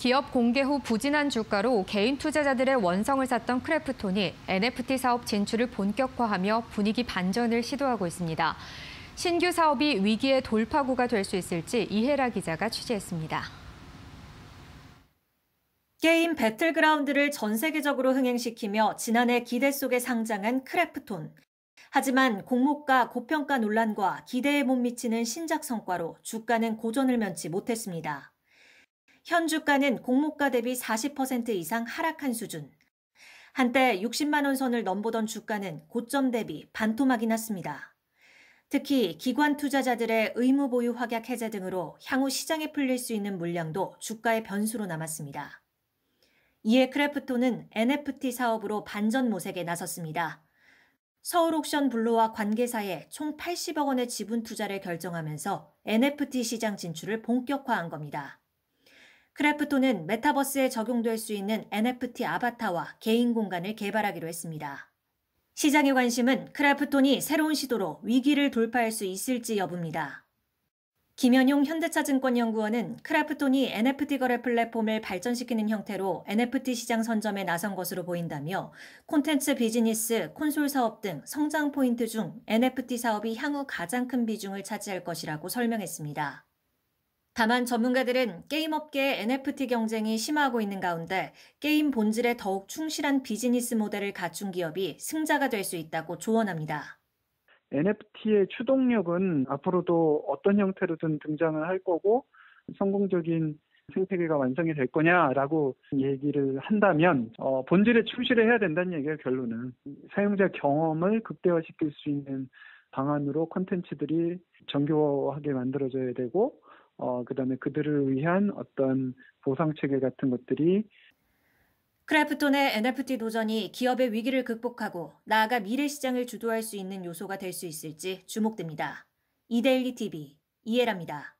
기업 공개 후 부진한 주가로 개인 투자자들의 원성을 샀던 크래프톤이 NFT 사업 진출을 본격화하며 분위기 반전을 시도하고 있습니다. 신규 사업이 위기의 돌파구가 될 수 있을지 이혜라 기자가 취재했습니다. 게임 배틀그라운드를 전 세계적으로 흥행시키며 지난해 기대 속에 상장한 크래프톤. 하지만 공모가 고평가 논란과 기대에 못 미치는 신작 성과로 주가는 고전을 면치 못했습니다. 현 주가는 공모가 대비 40% 이상 하락한 수준. 한때 60만 원 선을 넘보던 주가는 고점 대비 반토막이 났습니다. 특히 기관 투자자들의 의무 보유 확약 해제 등으로 향후 시장에 풀릴 수 있는 물량도 주가의 변수로 남았습니다. 이에 크래프톤은 NFT 사업으로 반전 모색에 나섰습니다. 서울옥션 블루와 관계사에 총 80억 원의 지분 투자를 결정하면서 NFT 시장 진출을 본격화한 겁니다. 크래프톤은 메타버스에 적용될 수 있는 NFT 아바타와 개인 공간을 개발하기로 했습니다. 시장의 관심은 크래프톤이 새로운 시도로 위기를 돌파할 수 있을지 여부입니다. 김현용 현대차증권연구원은 크래프톤이 NFT 거래 플랫폼을 발전시키는 형태로 NFT 시장 선점에 나선 것으로 보인다며 콘텐츠 비즈니스, 콘솔 사업 등 성장 포인트 중 NFT 사업이 향후 가장 큰 비중을 차지할 것이라고 설명했습니다. 다만 전문가들은 게임업계의 NFT 경쟁이 심화하고 있는 가운데 게임 본질에 더욱 충실한 비즈니스 모델을 갖춘 기업이 승자가 될 수 있다고 조언합니다. NFT의 추동력은 앞으로도 어떤 형태로든 등장을 할 거고 성공적인 생태계가 완성이 될 거냐라고 얘기를 한다면 어, 본질에 충실을 해야 된다는 얘기가 결론은 사용자 경험을 극대화시킬 수 있는 방안으로 콘텐츠들이 정교하게 만들어져야 되고 어, 그다음에 그들을 위한 어떤 보상 체계 같은 것들이 크래프톤의 NFT 도전이 기업의 위기를 극복하고 나아가 미래 시장을 주도할 수 있는 요소가 될 수 있을지 주목됩니다. 이데일리 TV 이해랍니다.